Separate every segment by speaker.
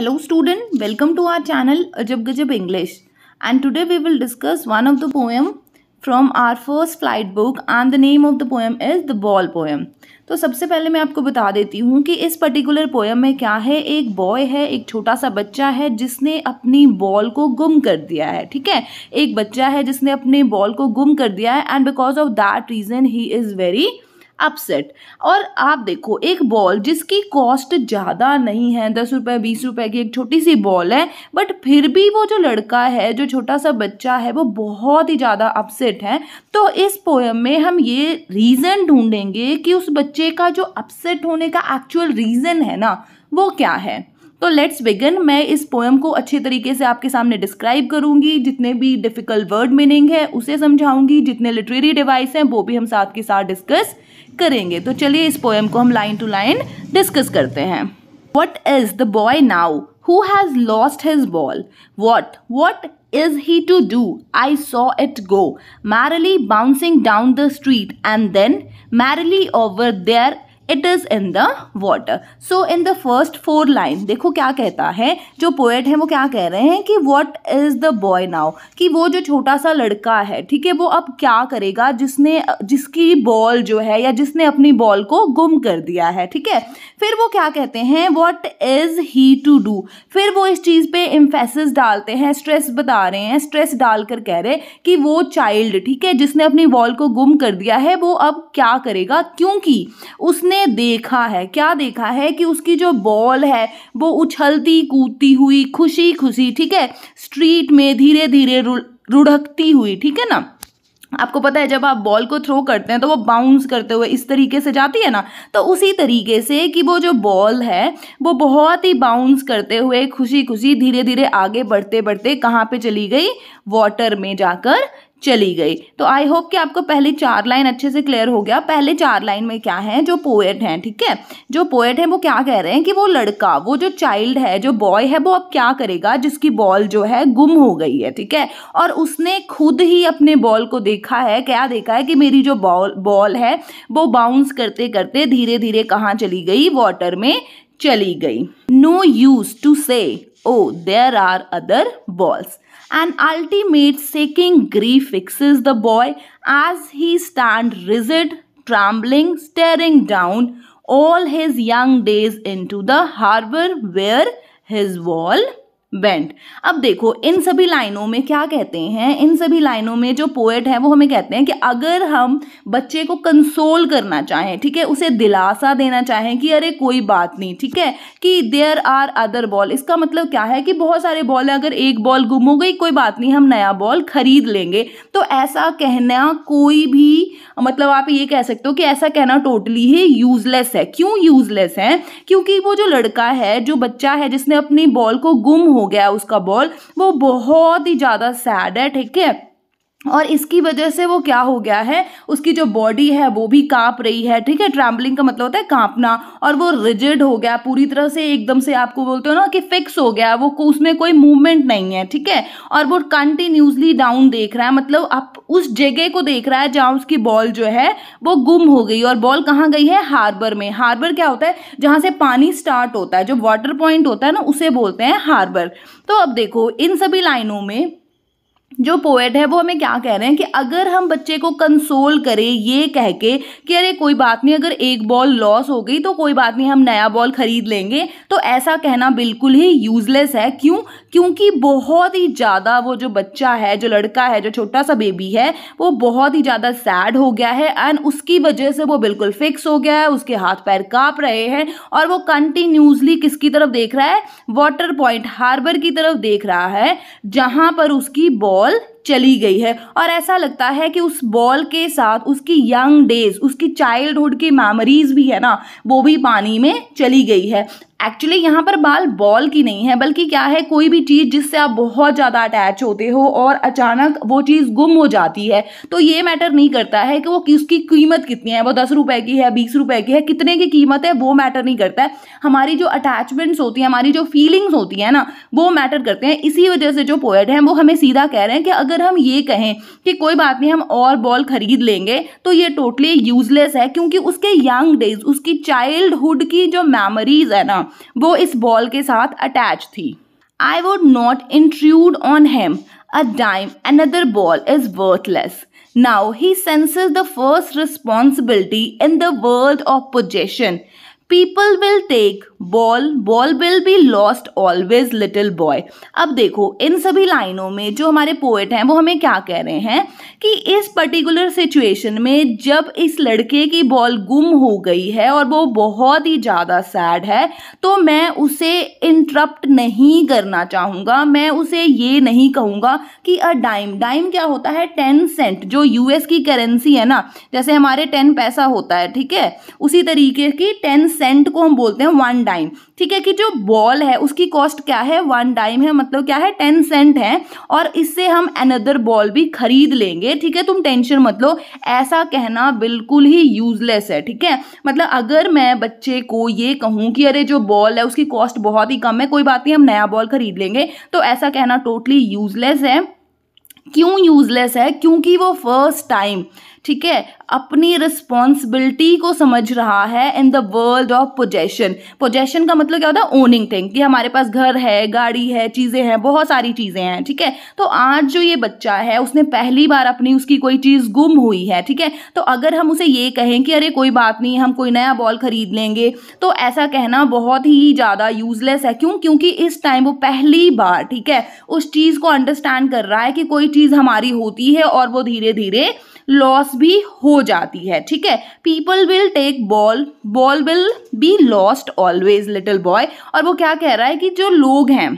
Speaker 1: Hello student welcome to our channel Ajab Gajab English and today we will discuss one of the poem from our First Flight book and the name of the poem is the Ball Poem तो सबसे पहले मैं आपको बता देती हूँ कि इस पर्टिकुलर पोएम में क्या है एक बॉय है एक छोटा सा बच्चा है जिसने अपनी बॉल को गुम कर दिया है ठीक है एक बच्चा है जिसने अपने बॉल को गुम कर दिया है and because of that reason he is very upset और आप देखो एक बॉल जिसकी कॉस्ट ज़्यादा नहीं है दस रुपये बीस रुपये की एक छोटी सी बॉल है बट फिर भी वो जो लड़का है जो छोटा सा बच्चा है वो बहुत ही ज़्यादा अपसेट है तो इस पोएम में हम ये रीज़न ढूंढेंगे कि उस बच्चे का जो अपसेट होने का एक्चुअल रीज़न है ना वो क्या है तो लेट्स बिगन मैं इस पोएम को अच्छे तरीके से आपके सामने डिस्क्राइब करूंगी जितने भी डिफ़िकल्ट वर्ड मीनिंग है उसे समझाऊंगी जितने लिटरेरी डिवाइस हैं वो भी हम साथ के साथ डिस्कस करेंगे तो चलिए इस पोएम को हम लाइन टू लाइन डिस्कस करते हैं what is the boy now who has lost his ball what what is he to do I saw it go merrily bouncing down the street and then merrily over there it is in the water so in the first four line देखो क्या कहता है जो poet है वो क्या कह रहे हैं कि what is the boy now कि वो जो छोटा सा लड़का है ठीक है वो अब क्या करेगा जिसने जिसकी बॉल जो है या जिसने अपनी बॉल को गुम कर दिया है ठीक है फिर वो क्या कहते हैं what is he to do फिर वो इस चीज़ पे इम्फेसिस डालते हैं स्ट्रेस बता रहे हैं स्ट्रेस डालकर कह रहे कि वो चाइल्ड ठीक है जिसने अपनी बॉल को गुम कर दिया है वो अब क्या करेगा क्योंकि उसने ने देखा है क्या देखा है कि उसकी जो बॉल है वो उछलती कूदती हुई खुशी खुशी ठीक है स्ट्रीट में धीरे धीरे रुढ़कती हुई ठीक है ना आपको पता है जब आप बॉल को थ्रो करते हैं तो वो बाउंस करते हुए इस तरीके से जाती है ना तो उसी तरीके से कि वो जो बॉल है वो बहुत ही बाउंस करते हुए खुशी खुशी धीरे धीरे आगे बढ़ते बढ़ते कहाँ पे चली गई वाटर में जाकर चली गई तो आई होप कि आपको पहले चार लाइन अच्छे से क्लियर हो गया पहले चार लाइन में क्या है जो पोएट हैं ठीक है जो पोएट हैं वो क्या कह रहे हैं कि वो लड़का वो जो चाइल्ड है जो बॉय है वो अब क्या करेगा जिसकी बॉल जो है गुम हो गई है ठीक है और उसने खुद ही अपने बॉल को देखा है क्या देखा है कि मेरी जो बॉल बॉल है वो बाउंस करते करते धीरे धीरे कहाँ चली गई वाटर में चली गई no use to say oh, there are other balls. An ultimate shaking grief fixes the boy as he stands rigid, trembling, staring down all his young days into the harbor where his wall went अब देखो इन सभी लाइनों में क्या कहते हैं इन सभी लाइनों में जो पोएट है वो हमें कहते हैं कि अगर हम बच्चे को कंसोल करना चाहें ठीक है उसे दिलासा देना चाहें कि अरे कोई बात नहीं ठीक है कि देयर आर अदर बॉल इसका मतलब क्या है कि बहुत सारे बॉल है अगर एक बॉल गुम हो गई कोई बात नहीं हम नया बॉल खरीद लेंगे तो ऐसा कहना कोई भी मतलब आप ये कह सकते हो कि ऐसा कहना टोटली ही यूजलेस है क्यों यूजलेस है क्योंकि वो जो लड़का है जो बच्चा है जिसने अपनी बॉल को गुम हो हो गया उसका बॉल वो बहुत ही ज़्यादा सैड है ठीक है और इसकी वजह से वो क्या हो गया है उसकी जो बॉडी है वो भी कांप रही है ठीक है ट्रैम्बलिंग का मतलब होता है कांपना और वो रिजिड हो गया पूरी तरह से एकदम से आपको बोलते हो ना कि फिक्स हो गया वो उसमें कोई मूवमेंट नहीं है ठीक है और वो कंटिन्यूसली डाउन देख रहा है मतलब आप उस जगह को देख रहा है जहाँ उसकी बॉल जो है वो गुम हो गई और बॉल कहाँ गई है हार्बर में हार्बर क्या होता है जहाँ से पानी स्टार्ट होता है जो वाटर पॉइंट होता है ना उसे बोलते हैं हार्बर तो अब देखो इन सभी लाइनों में जो पोएट है वो हमें क्या कह रहे हैं कि अगर हम बच्चे को कंसोल करें ये कह के कि अरे कोई बात नहीं अगर एक बॉल लॉस हो गई तो कोई बात नहीं हम नया बॉल खरीद लेंगे तो ऐसा कहना बिल्कुल ही यूजलेस है क्यों क्योंकि बहुत ही ज़्यादा वो जो बच्चा है जो लड़का है जो छोटा सा बेबी है वो बहुत ही ज़्यादा सैड हो गया है एंड उसकी वजह से वो बिल्कुल फिक्स हो गया है उसके हाथ पैर काँप रहे हैं और वो कंटिन्यूसली किसकी तरफ देख रहा है वाटर पॉइंट हार्बर की तरफ देख रहा है जहाँ पर उसकी बॉल all चली गई है और ऐसा लगता है कि उस बॉल के साथ उसकी यंग डेज उसकी चाइल्डहुड की मेमोरीज भी है ना वो भी पानी में चली गई है एक्चुअली यहाँ पर बाल बॉल की नहीं है बल्कि क्या है कोई भी चीज़ जिससे आप बहुत ज़्यादा अटैच होते हो और अचानक वो चीज़ गुम हो जाती है तो ये मैटर नहीं करता है कि वो किसकी कीमत कितनी है वो दस रुपए की है बीस रुपए की है कितने की कीमत है वो मैटर नहीं करता है हमारी जो अटैचमेंट्स होती हैं हमारी जो फीलिंग्स होती हैं ना वो मैटर करते हैं इसी वजह से जो पोएट हैं वो हमें सीधा कह रहे हैं कि अगर अगर हम ये कहें कि कोई बात नहीं हम और बॉल खरीद लेंगे तो ये टोटली यूजलेस है क्योंकि उसके यंग डेज उसकी चाइल्डहुड की जो मेमोरीज है ना वो इस बॉल के साथ अटैच थी I would not intrude on him a dime another ball is worthless now he senses the first responsibility in the world of possession people will take ball ball will be lost always little boy अब देखो इन सभी लाइनों में जो हमारे poet हैं वो हमें क्या कह रहे हैं कि इस पर्टिकुलर सिचुएशन में जब इस लड़के की बॉल गुम हो गई है और वो बहुत ही ज़्यादा सैड है तो मैं उसे इंटरप्ट नहीं करना चाहूँगा मैं उसे ये नहीं कहूँगा कि अ डाइम डाइम क्या होता है टेन सेंट जो यूएस की करेंसी है ना जैसे हमारे टेन पैसा होता है ठीक है उसी तरीके की टेन सेंट को हम बोलते हैं वन डाइम ठीक है कि जो बॉल है उसकी कॉस्ट क्या है वन डाइम है मतलब क्या है टेन सेंट है और इससे हम अनदर बॉल भी खरीद लेंगे ठीक है तुम टेंशन मत लो ऐसा कहना बिल्कुल ही यूजलेस है ठीक है मतलब अगर मैं बच्चे को ये कहूँ कि अरे जो बॉल है उसकी कॉस्ट बहुत ही कम है कोई बात नहीं हम नया बॉल खरीद लेंगे तो ऐसा कहना टोटली यूजलेस है क्यों यूजलेस है क्योंकि वो फर्स्ट टाइम ठीक है अपनी रिस्पॉन्सिबिलिटी को समझ रहा है in the world of possession possession का मतलब क्या होता है ओनिंग थिंग कि हमारे पास घर है गाड़ी है चीज़ें हैं बहुत सारी चीज़ें हैं ठीक है तो आज जो ये बच्चा है उसने पहली बार अपनी उसकी कोई चीज़ गुम हुई है ठीक है तो अगर हम उसे ये कहें कि अरे कोई बात नहीं हम कोई नया बॉल खरीद लेंगे तो ऐसा कहना बहुत ही ज़्यादा यूजलेस है क्यों क्योंकि इस टाइम वो पहली बार ठीक है उस चीज़ को अंडरस्टैंड कर रहा है कि कोई चीज़ हमारी होती है और वो धीरे धीरे लॉस भी हो जाती है ठीक है people will take ball ball will be lost always little boy और वो क्या कह रहा है कि जो लोग हैं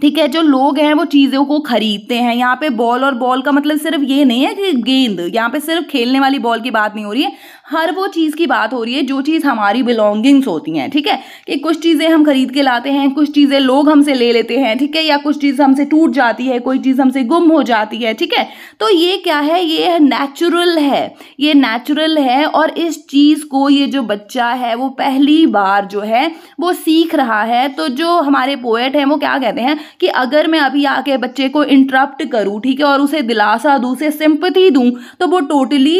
Speaker 1: ठीक है जो लोग हैं वो चीज़ों को खरीदते हैं यहाँ पे बॉल और बॉल का मतलब सिर्फ ये नहीं है कि गेंद यहाँ पे सिर्फ खेलने वाली बॉल की बात नहीं हो रही है हर वो चीज़ की बात हो रही है जो चीज़ हमारी बिलोंगिंग्स होती हैं ठीक है कि कुछ चीज़ें हम खरीद के लाते हैं कुछ चीज़ें लोग हमसे ले लेते हैं ठीक है या कुछ चीज़ हमसे टूट जाती है कोई चीज़ हमसे गुम हो जाती है ठीक है तो ये क्या है ये नेचुरल है ये नेचुरल है और इस चीज़ को ये जो बच्चा है वो पहली बार जो है वो सीख रहा है तो जो हमारे पोएट हैं वो क्या कहते हैं कि अगर मैं अभी आके बच्चे को इंटरप्ट करूँ ठीक है और उसे दिलासा दूँ उसे सिंपथी दूँ तो वो टोटली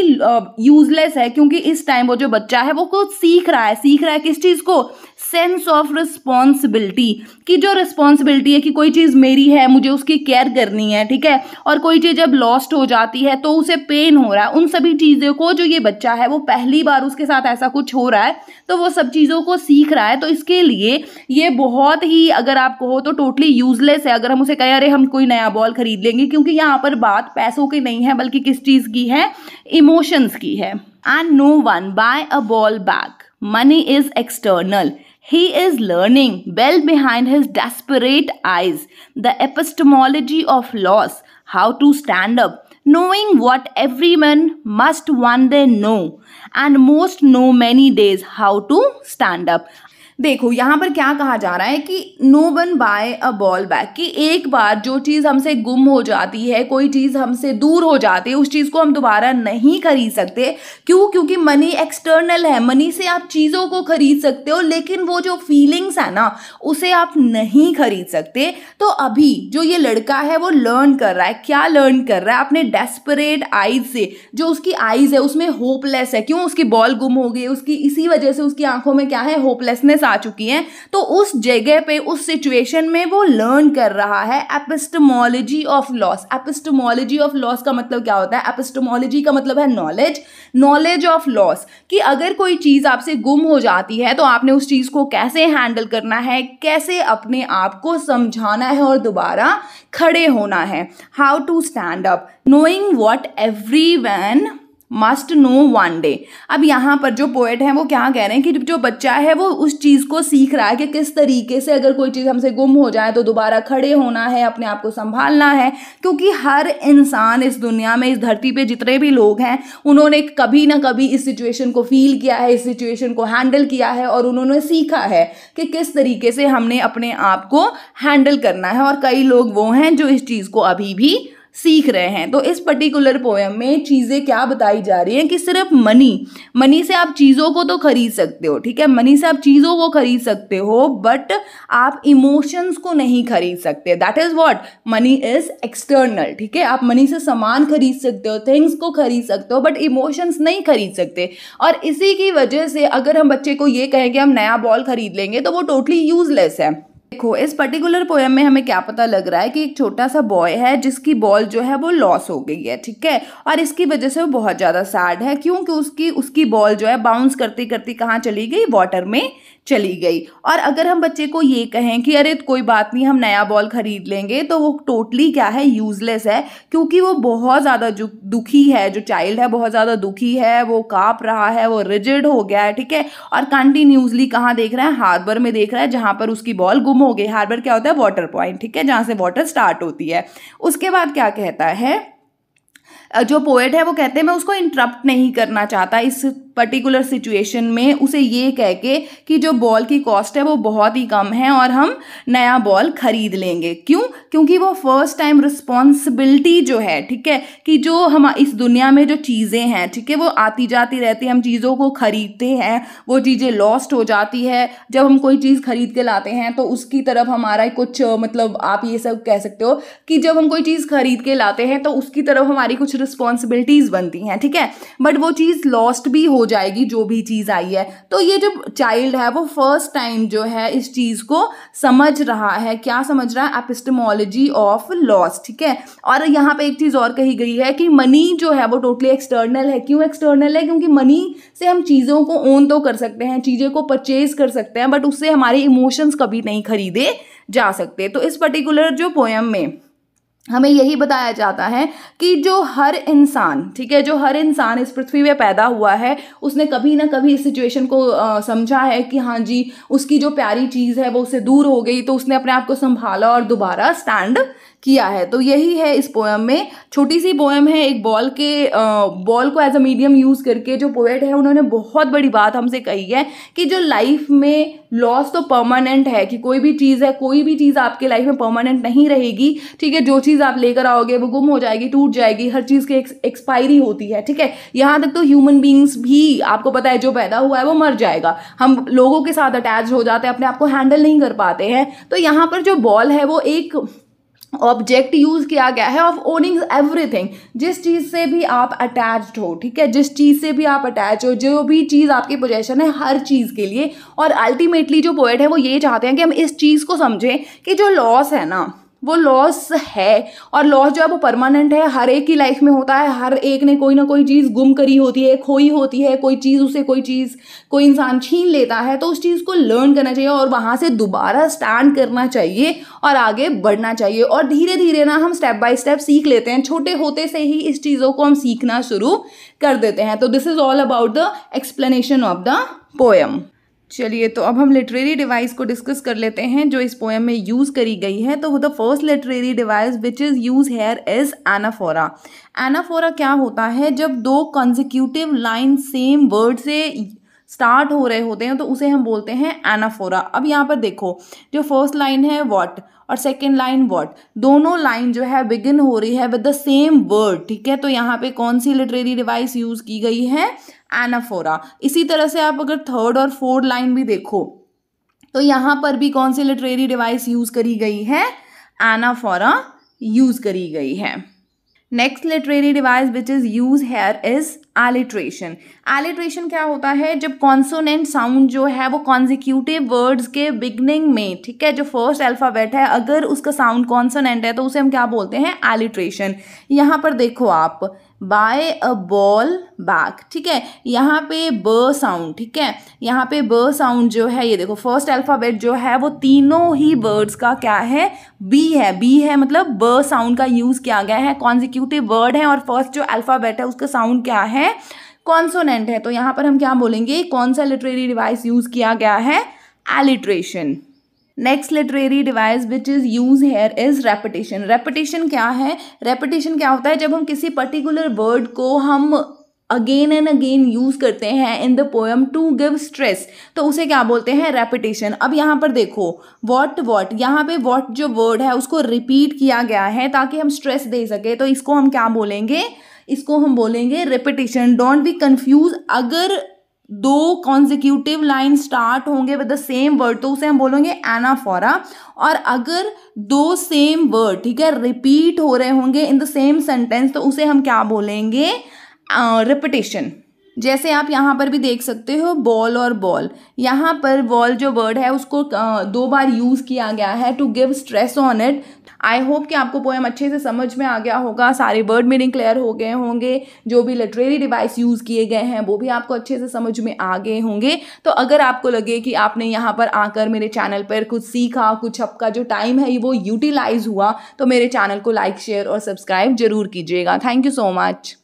Speaker 1: यूजलेस है क्योंकि इस टाइम वो जो बच्चा है वो कुछ सीख रहा है सीख रहा है किस चीज़ को सेंस ऑफ रिस्पॉन्सिबिलिटी कि जो रिस्पॉन्सिबिलिटी है कि कोई चीज़ मेरी है मुझे उसकी केयर करनी है ठीक है और कोई चीज़ जब लॉस्ट हो जाती है तो उसे पेन हो रहा है उन सभी चीज़ों को जो ये बच्चा है वो पहली बार उसके साथ ऐसा कुछ हो रहा है तो वो सब चीज़ों को सीख रहा है तो इसके लिए ये बहुत ही अगर आप कहो तो टोटली यूजलेस है अगर हम उसे कहें अरे हम कोई नया बॉल खरीद लेंगे क्योंकि यहाँ पर बात पैसों की नहीं है बल्कि किस चीज़ की है इमोशंस की है and no one buy a ball back. Money is external. He is learning well behind his desperate eyes the epistemology of loss, how to stand up, knowing what every man must one day know, and most know many days how to stand up. देखो यहाँ पर क्या कहा जा रहा है कि no one buy a ball back कि एक बार जो चीज़ हमसे गुम हो जाती है कोई चीज़ हमसे दूर हो जाती है उस चीज़ को हम दोबारा नहीं खरीद सकते क्यों क्योंकि मनी एक्सटर्नल है मनी से आप चीज़ों को खरीद सकते हो लेकिन वो जो फीलिंग्स है ना उसे आप नहीं खरीद सकते तो अभी जो ये लड़का है वो लर्न कर रहा है क्या लर्न कर रहा है अपने डेस्परेट आइज से जो उसकी आइज है उसमें होपलेस है क्यों उसकी बॉल गुम हो गई उसकी इसी वजह से उसकी आंखों में क्या है होपलेसनेस आ आ चुकी हैं तो उस जगह पे उस सिचुएशन में वो लर्न कर रहा है epistemology of loss epistemology of loss का मतलब क्या होता है एपिस्टमोलॉजी का मतलब है नॉलेज नॉलेज ऑफ लॉस कि अगर कोई चीज़ आपसे गुम हो जाती है तो आपने उस चीज़ को कैसे हैंडल करना है कैसे अपने आप को समझाना है और दोबारा खड़े होना है how to stand up knowing what every man must know one day अब यहाँ पर जो पोएट हैं वो क्या कह रहे हैं कि जो बच्चा है वो उस चीज़ को सीख रहा है कि किस तरीके से अगर कोई चीज़ हमसे गुम हो जाए तो दोबारा खड़े होना है अपने आप को संभालना है क्योंकि हर इंसान इस दुनिया में इस धरती पे जितने भी लोग हैं उन्होंने कभी ना कभी इस सिचुएशन को फील किया है इस सिचुएशन को हैंडल किया है और उन्होंने सीखा है कि किस तरीके से हमने अपने आप को हैंडल करना है और कई लोग वो हैं जो इस चीज़ को अभी भी सीख रहे हैं तो इस पर्टिकुलर पोएम में चीज़ें क्या बताई जा रही हैं कि सिर्फ मनी मनी से आप चीज़ों को तो खरीद सकते हो ठीक है मनी से आप चीज़ों को खरीद सकते हो बट आप इमोशंस को नहीं खरीद सकते that is what money is external ठीक है आप मनी से सामान खरीद सकते हो थिंग्स को खरीद सकते हो बट इमोशंस नहीं खरीद सकते और इसी की वजह से अगर हम बच्चे को ये कहें कि हम नया बॉल खरीद लेंगे तो वो टोटली यूज़लेस है देखो इस पर्टिकुलर पोएम में हमें क्या पता लग रहा है कि एक छोटा सा बॉय है जिसकी बॉल जो है वो लॉस हो गई है ठीक है और इसकी वजह से वो बहुत ज़्यादा सैड है क्योंकि उसकी उसकी बॉल जो है बाउंस करती करती कहाँ चली गई वाटर में चली गई और अगर हम बच्चे को ये कहें कि अरे कोई बात नहीं हम नया बॉल खरीद लेंगे तो वो टोटली क्या है यूज़लेस है क्योंकि वो बहुत ज़्यादा जो दुखी है जो चाइल्ड है बहुत ज़्यादा दुखी है वो काँप रहा है वो रिजिड हो गया है ठीक है और कंटिन्यूसली कहाँ देख रहा है हार्बर में देख रहा है जहाँ पर उसकी बॉल गुम हो गई हार्बर क्या होता है वाटर पॉइंट ठीक है जहाँ से वाटर स्टार्ट होती है उसके बाद क्या कहता है जो पोएट है वो कहते हैं मैं उसको इंटरप्ट नहीं करना चाहता इस पर्टिकुलर सिचुएशन में उसे ये कह के कि जो बॉल की कॉस्ट है वो बहुत ही कम है और हम नया बॉल खरीद लेंगे क्यों क्योंकि वो फर्स्ट टाइम रिस्पॉन्सिबिलिटी जो है ठीक है कि जो हम इस दुनिया में जो चीज़ें हैं ठीक है वो आती जाती रहती है हम चीज़ों को खरीदते हैं वो चीज़ें लॉस्ट हो जाती है जब हम कोई चीज़ खरीद के लाते हैं तो उसकी तरफ हमारा कुछ मतलब आप ये सब कह सकते हो कि जब हम कोई चीज़ खरीद के लाते हैं तो उसकी तरफ हमारी कुछ रिस्पॉन्सिबिलिटीज़ बनती हैं ठीक है बट वो चीज़ लॉस्ट भी हो जाएगी जो भी चीज़ आई है तो ये जो चाइल्ड है वो फर्स्ट टाइम जो है इस चीज़ को समझ रहा है क्या समझ रहा है एपिस्टमोलॉजी ऑफ लॉस ठीक है और यहाँ पे एक चीज़ और कही गई है कि मनी जो है वो टोटली एक्सटर्नल है क्यों एक्सटर्नल है क्योंकि मनी से हम चीज़ों को ओन तो कर सकते हैं चीज़ें को परचेज कर सकते हैं बट उससे हमारे इमोशंस कभी नहीं खरीदे जा सकते तो इस पर्टिकुलर जो पोएम में हमें यही बताया जाता है कि जो हर इंसान ठीक है जो हर इंसान इस पृथ्वी पे पैदा हुआ है उसने कभी ना कभी इस सिचुएशन को समझा है कि हाँ जी उसकी जो प्यारी चीज़ है वो उससे दूर हो गई तो उसने अपने आप को संभाला और दोबारा स्टैंड किया है तो यही है इस पोएम में छोटी सी पोएम है एक बॉल के बॉल को एज अ मीडियम यूज़ करके जो पोएट है उन्होंने बहुत बड़ी बात हमसे कही है कि जो लाइफ में लॉस तो परमानेंट है कि कोई भी चीज़ है कोई भी चीज़ आपके लाइफ में परमानेंट नहीं रहेगी ठीक है जो चीज़ आप लेकर आओगे वो गुम हो जाएगी टूट जाएगी हर चीज़ की एक्सपायरी होती है ठीक है यहाँ तक तो ह्यूमन बींग्स भी आपको पता है जो पैदा हुआ है वो मर जाएगा हम लोगों के साथ अटैच हो जाते हैं अपने आप को हैंडल नहीं कर पाते हैं तो यहाँ पर जो बॉल है वो एक ऑब्जेक्ट यूज़ किया गया है ऑफ ओनिंग एवरीथिंग जिस चीज़ से भी आप अटैच्ड हो ठीक है जिस चीज़ से भी आप अटैच हो जो भी चीज़ आपकी पोजेशन है हर चीज़ के लिए और अल्टीमेटली जो पोएट है वो ये चाहते हैं कि हम इस चीज़ को समझें कि जो लॉस है ना वो लॉस है और लॉस जो है वो परमानेंट है हर एक की लाइफ में होता है हर एक ने कोई ना कोई चीज़ गुम करी होती है खोई होती है कोई चीज़ उसे कोई चीज़ कोई इंसान छीन लेता है तो उस चीज़ को लर्न करना चाहिए और वहाँ से दोबारा स्टैंड करना चाहिए और आगे बढ़ना चाहिए और धीरे धीरे ना हम स्टेप बाय स्टेप सीख लेते हैं छोटे होते से ही इस चीज़ों को हम सीखना शुरू कर देते हैं तो this is all about the explanation of the poem चलिए तो अब हम लिटरेरी डिवाइस को डिस्कस कर लेते हैं जो इस पोएम में यूज़ करी गई है तो the first literary device which is used here is anaphora anaphora क्या होता है जब दो कंजिक्यूटिव लाइन सेम वर्ड से स्टार्ट हो रहे होते हैं तो उसे हम बोलते हैं एनाफोरा अब यहाँ पर देखो जो फर्स्ट लाइन है वॉट और सेकेंड लाइन वॉट दोनों लाइन जो है बिगिन हो रही है विद द सेम वर्ड ठीक है तो यहाँ पे कौन सी लिटरेरी डिवाइस यूज़ की गई है एनाफोरा इसी तरह से आप अगर थर्ड और फोर्थ लाइन भी देखो तो यहाँ पर भी कौन सी लिटरेरी डिवाइस यूज़ करी गई है एनाफोरा यूज़ करी गई है next literary device which is used here is alliteration alliteration क्या होता है जब कॉन्सोनेंट साउंड जो है वो कॉन्जिक्यूटिव वर्ड्स के बिगनिंग में ठीक है जो फर्स्ट अल्फ़ाबेट है अगर उसका साउंड कॉन्सोनेंट है तो उसे हम क्या बोलते हैं एलिट्रेशन यहाँ पर देखो आप बाय अ बॉल बैक ठीक है यहाँ पे ब साउंड ठीक है यहाँ पे ब साउंड जो है ये देखो फर्स्ट अल्फ़ाबेट जो है वो तीनों ही वर्ड्स का क्या है बी है बी है मतलब ब साउंड का यूज़ किया गया है कॉन्जिक्यूटिव वर्ड है और फर्स्ट जो अल्फ़ाबेट है उसका साउंड क्या है कॉन्सोनेंट है तो यहाँ पर हम क्या बोलेंगे कौन सा लिटरेरी डिवाइस यूज़ किया गया है alliteration next literary device which is used here is repetition repetition क्या है रेपिटेशन क्या होता है जब हम किसी पर्टिकुलर वर्ड को हम अगेन एंड अगेन यूज़ करते हैं in the poem to give stress तो उसे क्या बोलते हैं रेपिटेशन अब यहाँ पर देखो वॉट वॉट यहाँ पे वॉट जो वर्ड है उसको रिपीट किया गया है ताकि हम स्ट्रेस दे सके तो इसको हम क्या बोलेंगे इसको हम बोलेंगे रेपिटेशन डोंट बी कन्फ्यूज़ अगर दो कॉन्जिक्यूटिव लाइन स्टार्ट होंगे विद द सेम वर्ड तो उसे हम बोलेंगे एनाफोरा और अगर दो सेम वर्ड ठीक है रिपीट हो रहे होंगे इन द सेम सेंटेंस तो उसे हम क्या बोलेंगे रिपीटेशन uh, जैसे आप यहाँ पर भी देख सकते हो बॉल और बॉल यहाँ पर बॉल जो वर्ड है उसको दो बार यूज़ किया गया है to give stress on it I hope कि आपको पोएम अच्छे से समझ में आ गया होगा सारे वर्ड मीनिंग क्लियर हो गए होंगे जो भी लिटरेरी डिवाइस यूज़ किए गए हैं वो भी आपको अच्छे से समझ में आ गए होंगे तो अगर आपको लगे कि आपने यहाँ पर आकर मेरे चैनल पर कुछ सीखा कुछ आपका जो टाइम है वो यूटिलाइज़ हुआ तो मेरे चैनल को लाइक शेयर और सब्सक्राइब जरूर कीजिएगा थैंक यू सो मच